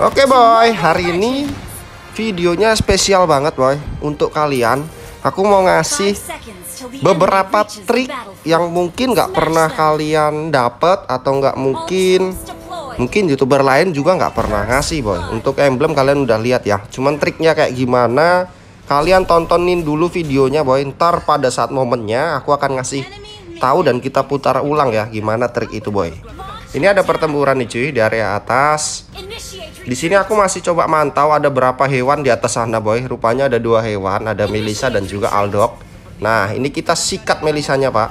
Oke boy, hari ini videonya spesial banget boy Untuk kalian, aku mau ngasih beberapa trik yang mungkin nggak pernah kalian dapat Atau nggak mungkin, mungkin youtuber lain juga nggak pernah ngasih boy Untuk emblem kalian udah lihat ya, cuman triknya kayak gimana Kalian tontonin dulu videonya boy, ntar pada saat momennya aku akan ngasih tahu dan kita putar ulang ya gimana trik itu boy ini ada pertempuran nih cuy di area atas. Di sini aku masih coba mantau ada berapa hewan di atas sana boy. Rupanya ada dua hewan, ada Melisa dan juga Aldok. Nah ini kita sikat Melisanya pak.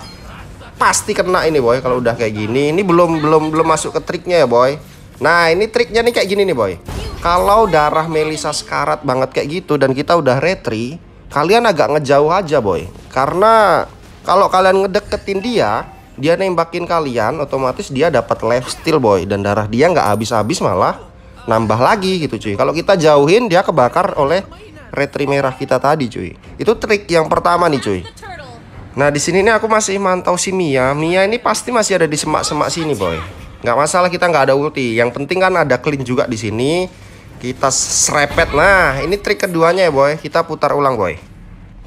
Pasti kena ini boy kalau udah kayak gini. Ini belum belum belum masuk ke triknya ya boy. Nah ini triknya nih kayak gini nih boy. Kalau darah Melisa sekarat banget kayak gitu dan kita udah retri, kalian agak ngejauh aja boy. Karena kalau kalian ngedeketin dia, dia nembakin kalian otomatis dia dapat left steal boy dan darah dia nggak habis-habis malah nambah lagi gitu cuy kalau kita jauhin dia kebakar oleh retri merah kita tadi cuy itu trik yang pertama nih cuy nah di sini nih aku masih mantau si Mia Mia ini pasti masih ada di semak-semak sini boy nggak masalah kita nggak ada ulti yang penting kan ada clean juga di sini kita serepet nah ini trik keduanya ya boy kita putar ulang boy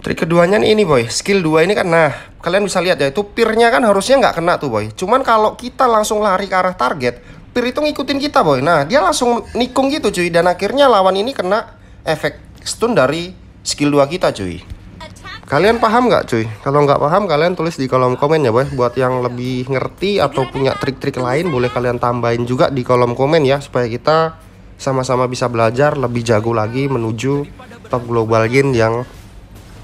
Trik keduanya nih ini boy, skill 2 ini kan nah kalian bisa lihat ya itu pirnya kan harusnya nggak kena tuh boy. Cuman kalau kita langsung lari ke arah target, pir itu ngikutin kita boy. Nah dia langsung nikung gitu cuy dan akhirnya lawan ini kena efek stun dari skill 2 kita cuy. Kalian paham nggak cuy? Kalau nggak paham kalian tulis di kolom komen ya boy. Buat yang lebih ngerti atau punya trik-trik lain boleh kalian tambahin juga di kolom komen ya supaya kita sama-sama bisa belajar lebih jago lagi menuju top global game yang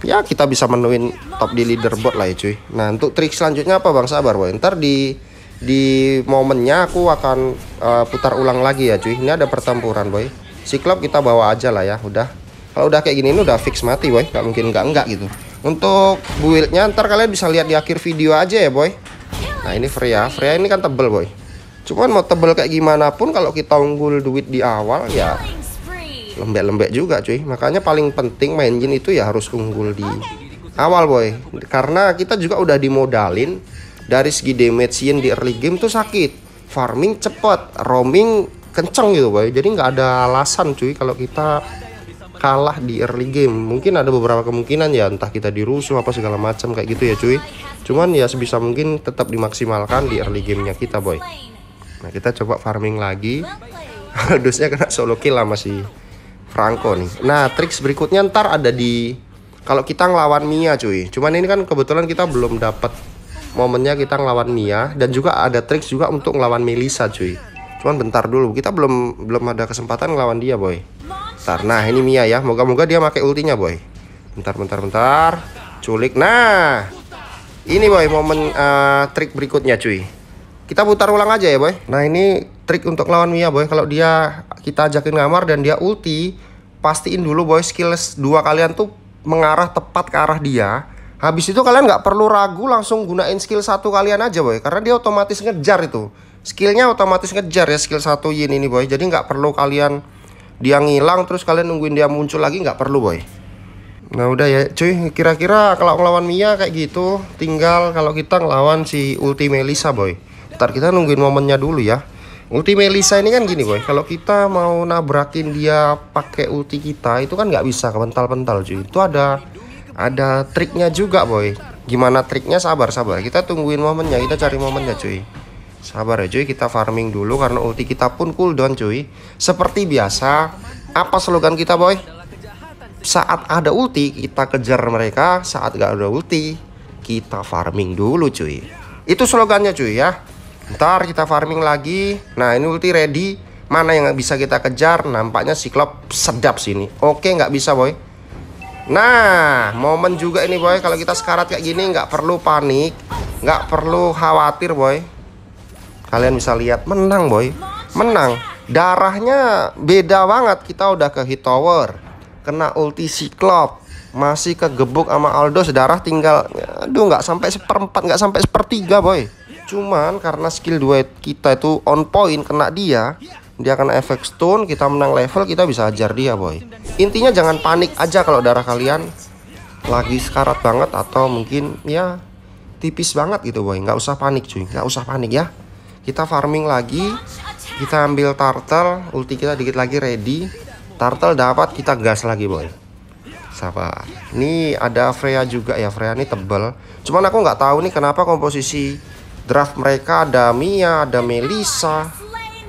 ya kita bisa menuin top di leaderboard lah ya cuy nah untuk trik selanjutnya apa bang sabar boy ntar di di momennya aku akan uh, putar ulang lagi ya cuy ini ada pertempuran boy Si klub kita bawa aja lah ya udah kalau udah kayak gini ini udah fix mati boy gak mungkin gak enggak gitu untuk buildnya ntar kalian bisa lihat di akhir video aja ya boy nah ini Freya Freya ini kan tebel boy cuman mau tebel kayak gimana pun kalau kita unggul duit di awal ya lembek-lembek juga cuy makanya paling penting main jin itu ya harus unggul di awal boy karena kita juga udah dimodalin dari segi damage di early game tuh sakit farming cepet roaming kenceng gitu boy jadi nggak ada alasan cuy kalau kita kalah di early game mungkin ada beberapa kemungkinan ya entah kita dirusuh apa segala macam kayak gitu ya cuy cuman ya sebisa mungkin tetap dimaksimalkan di early gamenya kita boy nah kita coba farming lagi Dusnya kena solo kill lah masih Franco nih. Nah, triks berikutnya ntar ada di kalau kita ngelawan Mia cuy. Cuman ini kan kebetulan kita belum dapet momennya kita ngelawan Mia dan juga ada triks juga untuk ngelawan Melisa cuy. Cuman bentar dulu, kita belum belum ada kesempatan ngelawan dia, boy. Bentar. Nah, ini Mia ya. Moga-moga dia pakai ultinya, boy. Bentar, bentar, bentar. Culik. Nah. Ini boy momen uh, trik berikutnya cuy. Kita putar ulang aja ya boy. Nah ini trik untuk lawan Mia boy. Kalau dia kita ajakin ngamar dan dia ulti, pastiin dulu boy skill dua kalian tuh mengarah tepat ke arah dia. Habis itu kalian nggak perlu ragu langsung gunain skill satu kalian aja boy karena dia otomatis ngejar itu. Skillnya otomatis ngejar ya skill satu Yin ini boy. Jadi nggak perlu kalian dia ngilang terus kalian nungguin dia muncul lagi nggak perlu boy. Nah udah ya cuy kira-kira kalau ngelawan Mia kayak gitu tinggal kalau kita ngelawan si Ulti Melisa boy. Ntar kita nungguin momennya dulu ya. Ulti Melisa ini kan gini boy, kalau kita mau nabrakin dia pakai ulti kita itu kan nggak bisa kemental-pental cuy. Itu ada ada triknya juga boy. Gimana triknya? Sabar sabar. Kita tungguin momennya, kita cari momennya cuy. Sabar ya cuy, kita farming dulu karena ulti kita pun cooldown cuy. Seperti biasa, apa slogan kita boy? Saat ada ulti kita kejar mereka, saat nggak ada ulti kita farming dulu cuy. Itu slogannya cuy ya ntar kita farming lagi nah ini ulti ready mana yang bisa kita kejar nampaknya siklop sedap sini oke nggak bisa boy nah momen juga ini boy kalau kita sekarat kayak gini nggak perlu panik nggak perlu khawatir boy kalian bisa lihat menang boy menang darahnya beda banget kita udah ke hit tower kena ulti siklop. masih kegebuk sama Aldo sedarah tinggal aduh nggak sampai seperempat nggak sampai sepertiga boy Cuman karena skill 2 kita itu on point kena dia, dia kena efek stone kita menang level, kita bisa ajar dia, boy. Intinya jangan panik aja kalau darah kalian lagi sekarat banget atau mungkin ya tipis banget gitu, boy. Nggak usah panik, cuy. Nggak usah panik ya. Kita farming lagi, kita ambil turtle, ulti kita dikit lagi ready. Turtle dapat, kita gas lagi, boy siapa ini ada Freya juga ya Freya ini tebel cuman aku nggak tahu nih kenapa komposisi draft mereka ada Mia, ada Melisa,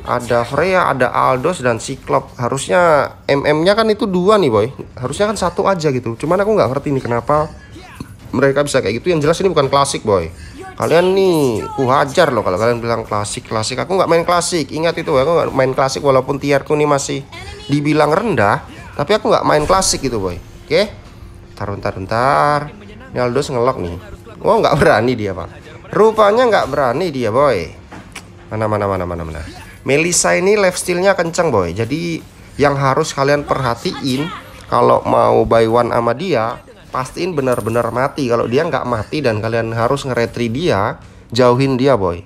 ada Freya, ada Aldos dan Siklop. Harusnya MM-nya kan itu dua nih boy. Harusnya kan satu aja gitu. Cuman aku nggak ngerti nih kenapa mereka bisa kayak gitu. Yang jelas ini bukan klasik boy. Kalian nih uh hajar loh kalau kalian bilang klasik klasik. Aku nggak main klasik. Ingat itu aku nggak main klasik walaupun tiarku nih masih dibilang rendah. Tapi aku nggak main klasik gitu boy. Oke? Okay? taruh tarun tar. Ini Aldos ngelok nih. Wow nggak berani dia pak. Rupanya nggak berani dia boy. Mana mana mana mana mana. Melisa ini lifestyle-nya kenceng boy. Jadi yang harus kalian perhatiin kalau mau buy one sama dia pastiin benar-benar mati. Kalau dia nggak mati dan kalian harus ngeretri dia, jauhin dia boy.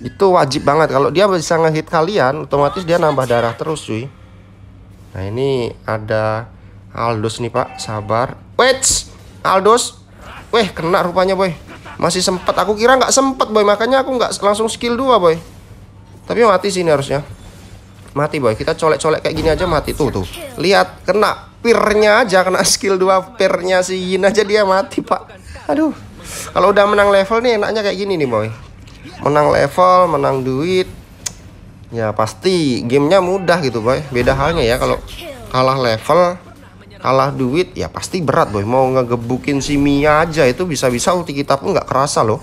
Itu wajib banget. Kalau dia bisa ngehit kalian, otomatis dia nambah darah terus cuy. Nah ini ada Aldus nih pak, sabar. Wait, Aldus. Weh kena rupanya boy. Masih sempat. Aku kira nggak sempat, boy. Makanya aku nggak langsung skill dua boy. Tapi mati sini harusnya. Mati, boy. Kita colek-colek kayak gini aja mati. Tuh, tuh. Lihat, kena pirnya aja. Kena skill dua pirnya si Yin aja dia mati, Pak. Aduh. Kalau udah menang level nih enaknya kayak gini nih, boy. Menang level, menang duit. Ya pasti gamenya mudah gitu, boy. Beda halnya ya kalau kalah level kalah duit ya pasti berat boy mau ngegebukin si Mia aja itu bisa-bisa ulti kita pun nggak kerasa loh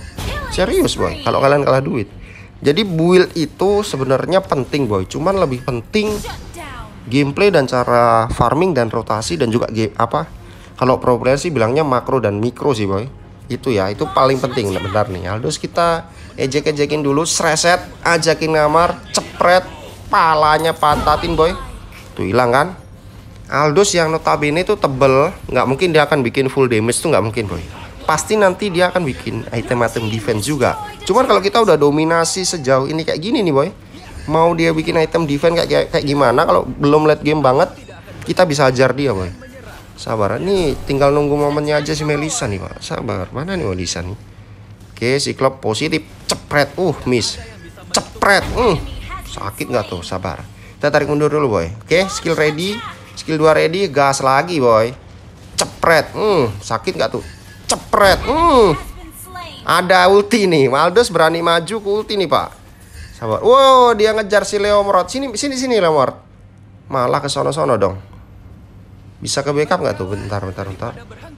serius boy kalau kalian kalah duit jadi build itu sebenarnya penting boy cuman lebih penting gameplay dan cara farming dan rotasi dan juga game apa kalau sih bilangnya makro dan mikro sih boy itu ya itu paling penting benar nih Aldus kita ejek-ejekin dulu sreset ajakin ngamar cepret palanya pantatin boy tuh hilang kan Aldous yang notabene itu tebel, nggak mungkin dia akan bikin full damage tuh nggak mungkin boy. Pasti nanti dia akan bikin item-item defense juga. Cuman kalau kita udah dominasi sejauh ini kayak gini nih boy, mau dia bikin item defense kayak kayak gimana kalau belum late game banget, kita bisa ajar dia boy. Sabar, nih tinggal nunggu momennya aja si Melisa nih pak. Sabar, mana nih Melisa nih? Oke, si klub positif, cepret, uh miss, cepret, uh sakit nggak tuh? Sabar, kita tarik mundur dulu boy. Oke, skill ready Skill 2 ready, gas lagi boy. Cepret. Hmm, sakit nggak tuh? Cepret. Hmm. Ada ulti nih. Maldos berani maju ke ulti nih, Pak. Sabar. Wow, dia ngejar si Leo Leomord. Sini sini sini Leomord. Malah ke sono-sono dong. Bisa ke backup nggak tuh? Bentar, bentar, bentar.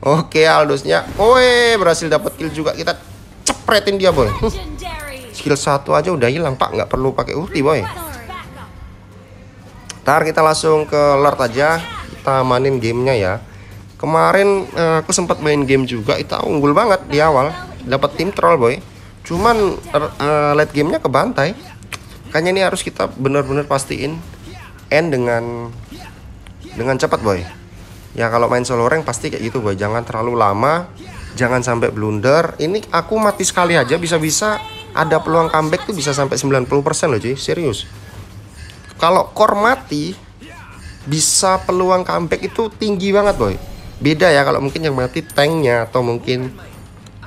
Oke, Aldosnya. Woi, berhasil dapat kill juga. Kita cepretin dia, boy. Hmm. Skill satu aja udah hilang, Pak. Nggak perlu pakai ulti, boy. Ntar kita langsung ke Lord aja Kita amanin gamenya ya Kemarin eh, aku sempat main game juga Kita unggul banget di awal Dapat tim troll boy Cuman uh, late gamenya ke bantai Kayaknya ini harus kita bener-bener pastiin End dengan Dengan cepat boy Ya kalau main solo rank pasti kayak gitu boy Jangan terlalu lama Jangan sampai blunder Ini aku mati sekali aja bisa-bisa ada peluang comeback tuh bisa sampai 90% loh cuy serius kalau core mati bisa peluang comeback itu tinggi banget boy beda ya kalau mungkin yang mati tanknya atau mungkin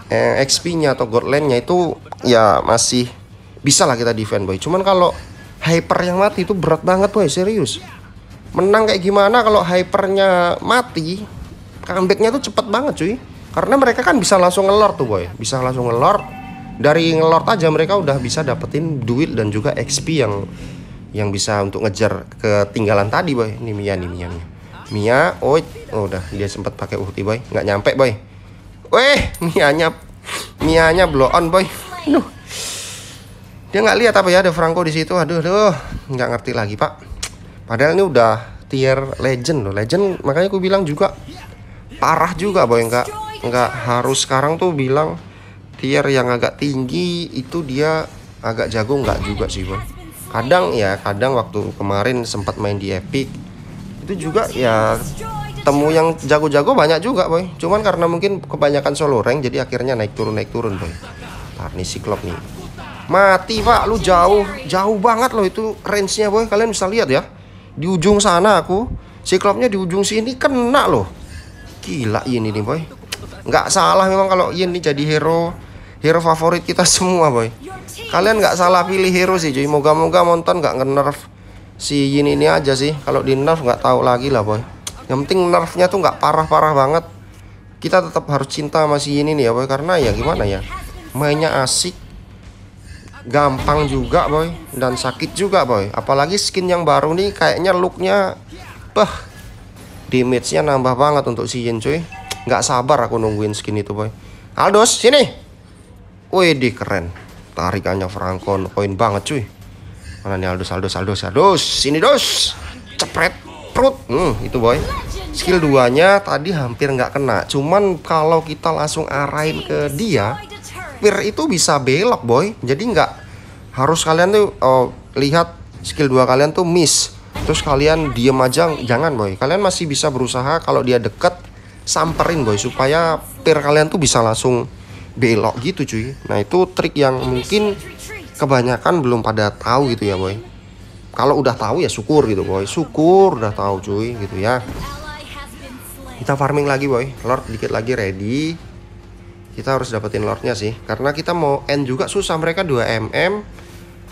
eh, XP-nya atau god lane-nya itu ya masih bisa lah kita defend boy cuman kalau hyper yang mati itu berat banget boy serius menang kayak gimana kalau hypernya mati comebacknya tuh cepet banget cuy karena mereka kan bisa langsung ngelor tuh boy bisa langsung ngelor dari ngelor aja mereka udah bisa dapetin duit dan juga XP yang yang bisa untuk ngejar ketinggalan tadi boy ini Mia nih Mia Mia Mia oh, oh udah dia sempat pakai ulti boy nggak nyampe boy weh Mia nya blow on boy Aduh. dia nggak lihat apa ya ada Franco di situ aduh aduh nggak ngerti lagi pak padahal ini udah tier legend loh legend makanya aku bilang juga parah juga boy nggak nggak harus sekarang tuh bilang tier yang agak tinggi itu dia agak jago nggak juga sih boy kadang ya kadang waktu kemarin sempat main di Epic itu juga ya temu yang jago-jago banyak juga boy cuman karena mungkin kebanyakan solo rank jadi akhirnya naik turun naik turun boy karena si Cyclop nih mati pak lu jauh jauh banget loh itu range nya boy kalian bisa lihat ya di ujung sana aku Cyclopnya di ujung sini kena loh gila ini nih boy nggak salah memang kalau ini jadi hero hero favorit kita semua boy kalian nggak salah pilih hero sih cuy moga-moga monton nggak nge-nerf si Yin ini aja sih kalau di nerf nggak tahu lagi lah boy yang penting nerfnya tuh nggak parah-parah banget kita tetap harus cinta sama si Yin ini ya boy karena ya gimana ya mainnya asik gampang juga boy dan sakit juga boy apalagi skin yang baru nih kayaknya looknya bah damage-nya nambah banget untuk si Yin cuy nggak sabar aku nungguin skin itu boy Aldos sini Wih, keren. Tarikannya Frankon poin banget cuy. Mana nih Aldo, saldo saldo saldo sini dos. Cepret perut. Hmm, itu boy. Skill duanya tadi hampir nggak kena. Cuman kalau kita langsung arahin ke dia, Pir itu bisa belok boy. Jadi nggak harus kalian tuh oh, lihat skill dua kalian tuh miss. Terus kalian diem aja jangan boy. Kalian masih bisa berusaha kalau dia deket samperin boy supaya pir kalian tuh bisa langsung belok gitu cuy nah itu trik yang mungkin kebanyakan belum pada tahu gitu ya boy kalau udah tahu ya syukur gitu boy syukur udah tahu cuy gitu ya kita farming lagi boy lord dikit lagi ready kita harus dapetin lordnya sih karena kita mau end juga susah mereka 2 mm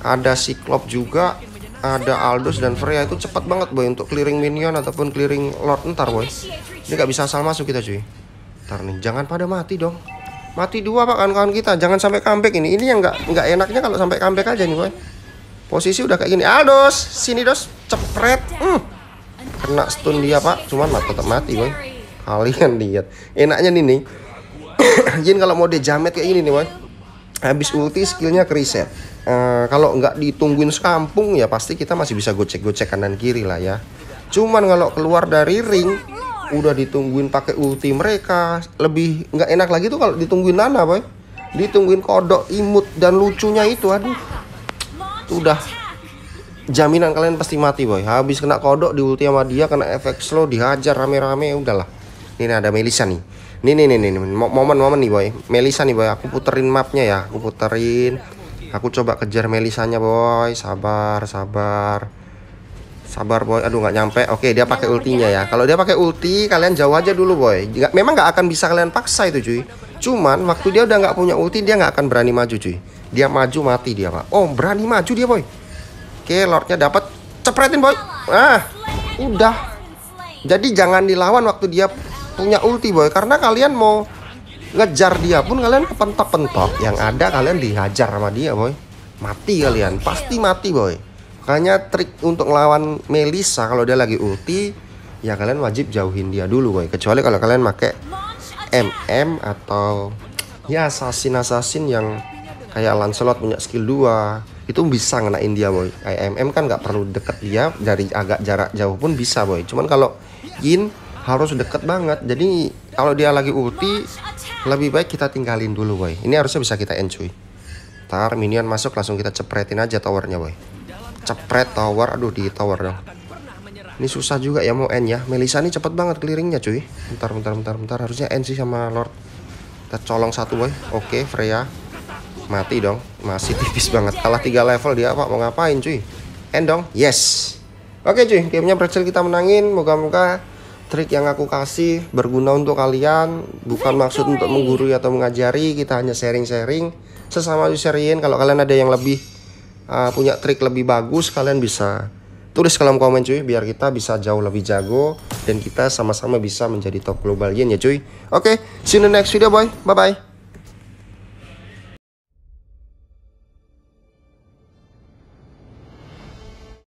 ada cyclop juga ada aldus dan Freya itu cepat banget boy untuk clearing minion ataupun clearing lord ntar boy ini nggak bisa asal masuk kita cuy ntar nih jangan pada mati dong mati dua pak kawan-kawan kita jangan sampai comeback ini ini yang nggak nggak enaknya kalau sampai comeback aja nih boy posisi udah kayak gini Aldos sini dos cepret hmm. kena stun dia pak cuman mati tetap mati boy kalian lihat enaknya nih nih Jin kalau mau dijamet kayak gini nih boy habis ulti skillnya kriset uh, eh, kalau nggak ditungguin sekampung ya pasti kita masih bisa gocek-gocek kanan kiri lah ya cuman kalau keluar dari ring udah ditungguin pakai ulti mereka lebih nggak enak lagi tuh kalau ditungguin Nana boy ditungguin kodok imut dan lucunya itu aduh udah jaminan kalian pasti mati boy habis kena kodok di ulti sama dia kena efek slow dihajar rame-rame ya udahlah ini ada Melisa nih nih nih nih nih momen-momen nih boy Melisa nih boy aku puterin mapnya ya aku puterin aku coba kejar Melisanya boy sabar sabar Sabar boy, aduh nggak nyampe. Oke, dia pakai ultinya ya. Kalau dia pakai ulti, kalian jauh aja dulu boy. Memang nggak akan bisa kalian paksa itu cuy. Cuman waktu dia udah nggak punya ulti, dia nggak akan berani maju cuy. Dia maju mati dia pak. Oh berani maju dia boy. Oke, lordnya dapat. Cepretin boy. Ah, udah. Jadi jangan dilawan waktu dia punya ulti boy, karena kalian mau ngejar dia pun kalian kepentok-pentok. Yang ada kalian dihajar sama dia boy. Mati kalian, pasti mati boy. Makanya trik untuk ngelawan Melisa kalau dia lagi ulti, ya kalian wajib jauhin dia dulu, boy. Kecuali kalau kalian pakai MM atau ya assassin-assassin yang kayak Lancelot punya skill 2 itu bisa ngenain dia boy mm kan nggak perlu deket dia dari agak jarak jauh pun bisa boy cuman kalau Yin harus deket banget jadi kalau dia lagi ulti lebih baik kita tinggalin dulu boy ini harusnya bisa kita enjoy tar minion masuk langsung kita cepretin aja towernya boy cepret tower aduh di tower dong ini susah juga ya mau end ya Melisa ini cepet banget clearingnya cuy bentar bentar bentar bentar harusnya end sih sama Lord kita colong satu boy oke Freya mati dong masih tipis banget kalah 3 level dia pak mau ngapain cuy end dong yes oke cuy gamenya berhasil kita menangin moga-moga trik yang aku kasih berguna untuk kalian bukan maksud untuk menggurui atau mengajari kita hanya sharing-sharing sesama userin kalau kalian ada yang lebih uh, punya trik lebih bagus kalian bisa tulis kolom komen cuy biar kita bisa jauh lebih jago dan kita sama-sama bisa menjadi top global yen ya cuy oke okay, see you in the next video boy bye bye